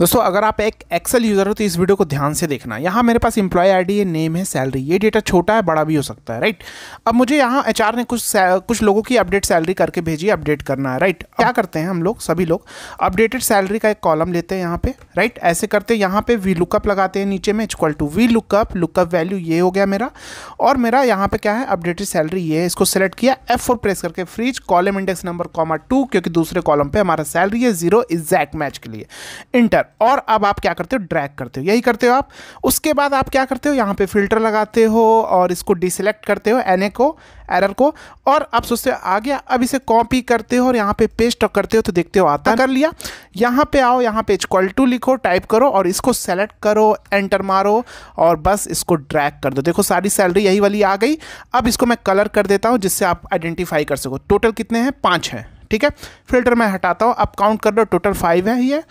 दोस्तों अगर आप एक एक्सेल यूज़र हो तो इस वीडियो को ध्यान से देखना यहाँ मेरे पास इंप्लॉय आई डी नेम है सैलरी ये डेटा छोटा है बड़ा भी हो सकता है राइट अब मुझे यहाँ एच ने कुछ कुछ लोगों की अपडेट सैलरी करके भेजी अपडेट करना है राइट क्या करते हैं हम लोग सभी लोग अपडेटेड सैलरी का एक कॉलम लेते हैं यहाँ पे राइट ऐसे करते हैं यहाँ पे वी लुकअप लगाते हैं नीचे में equal to V lookup lookup value ये हो गया मेरा और मेरा यहाँ पे क्या है अपडेटेड सैलरी ये है इसको सेलेक्ट किया एफ फोर प्रेस करके freeze column index number comma two क्योंकि दूसरे कॉलम पे हमारा सैलरी है जीरो एग्जैक्ट मैच के लिए इंटर और अब आप क्या करते हो ड्रैग करते हो यही करते हो आप उसके बाद आप क्या करते हो यहाँ पे फिल्टर लगाते हो और इसको डिसलेक्ट करते हो एन को एरर को और आप सोचते हो आ गया अब इसे कॉपी करते हो और यहाँ पे पेस्ट करते हो तो देखते हो आता कर लिया यहाँ पे आओ यहाँ पे इक्वल टू लिखो टाइप करो और इसको सेलेक्ट करो एंटर मारो और बस इसको ड्रैग कर दो देखो सारी सैलरी यही वाली आ गई अब इसको मैं कलर कर देता हूँ जिससे आप आइडेंटिफाई कर सको टोटल कितने हैं पाँच हैं ठीक है फिल्टर मैं हटाता हूँ अब काउंट कर लो टोटल फाइव है ये